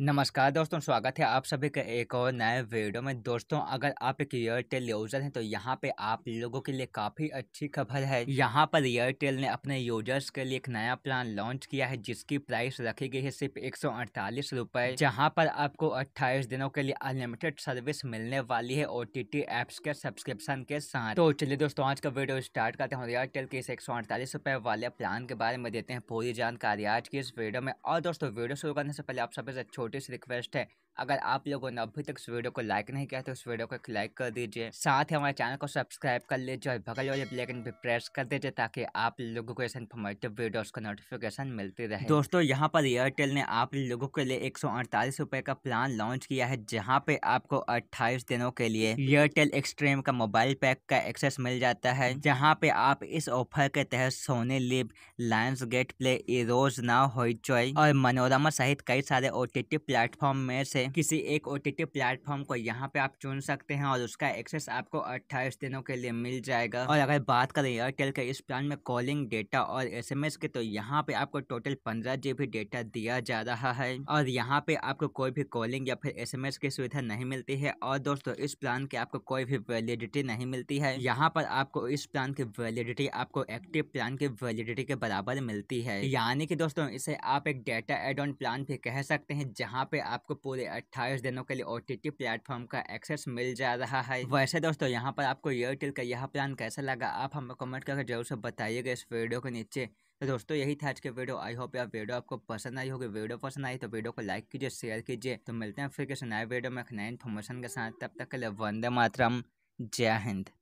नमस्कार दोस्तों स्वागत है आप सभी का एक और नए वीडियो में दोस्तों अगर आप एक एयरटेल यूजर हैं तो यहाँ पे आप लोगों के लिए काफ़ी अच्छी खबर है यहाँ पर एयरटेल ने अपने यूजर्स के लिए एक नया प्लान लॉन्च किया है जिसकी प्राइस रखी गई है सिर्फ एक सौ अड़तालीस जहाँ पर आपको अट्ठाईस दिनों के लिए अनलिमिटेड सर्विस मिलने वाली है ओ टी टी एप्स के सब्सक्रिप्शन के साथ तो चलिए दोस्तों आज का वीडियो स्टार्ट करते हैं एयरटेल के इस एक सौ अड़तालीस वाले प्लान के बारे में देते हैं पूरी जानकारी आज की इस वीडियो में और दोस्तों वीडियो शुरू करने से पहले आप सभी से नोटिस रिक्वेस्ट है अगर आप लोगों ने अभी तक इस वीडियो को लाइक नहीं किया तो उस वीडियो को एक लाइक कर दीजिए साथ ही हमारे चैनल को सब्सक्राइब कर लीजिए और बगल वाले बेलाइकन भी प्रेस कर दीजिए ताकि आप लोगों को ऐसे इन्फॉर्मेटिव वीडियोस का नोटिफिकेशन मिलती रहे दोस्तों यहाँ पर एयरटेल ने आप लोगों के लिए एक रुपए का प्लान लॉन्च किया है जहाँ पे आपको अट्ठाईस दिनों के लिए एयरटेल एक्सट्रीम का मोबाइल पैक का एक्सेस मिल जाता है जहाँ पे आप इस ऑफर के तहत SonyLIV Lionsgate Play Eros Now हो और मनोरमा सहित कई सारे ओ टी प्लेटफॉर्म में से किसी एक ओ टी प्लेटफॉर्म को यहाँ पे आप चुन सकते हैं और उसका एक्सेस आपको अट्ठाईस दिनों के लिए मिल जाएगा और अगर बात करें एयरटेल के इस प्लान में कॉलिंग डेटा और एसएमएस के तो यहाँ पे आपको टोटल पंद्रह जीबी डेटा दिया जा रहा है और यहाँ पे आपको कोई भी कॉलिंग या फिर एस की सुविधा नहीं मिलती है और दोस्तों इस प्लान की आपको कोई भी वैलिडिटी नहीं मिलती है यहाँ पर आपको इस प्लान की वैलिडिटी आपको एक्टिव प्लान की वैलिडिटी के बराबर मिलती है यानी कि दोस्तों इसे आप एक डेटा एड ऑन प्लान भी कह सकते हैं जहाँ पे आपको पूरे अट्ठाईस दिनों के लिए ओ टी प्लेटफॉर्म का एक्सेस मिल जा रहा है वैसे दोस्तों यहाँ पर आपको एयरटेल का यह प्लान कैसा लगा आप हमें कमेंट करके जरूर से बताइएगा इस वीडियो के नीचे तो दोस्तों यही था आज के वीडियो आई होप यह वीडियो आपको पसंद आई होगी वीडियो पसंद आई तो वीडियो को लाइक कीजिए शेयर कीजिए तो मिलते हैं फिर किसी नए वीडियो में एक नए इन्फॉर्मेशन के साथ तब तक के लिए वंदे मातरम जय हिंद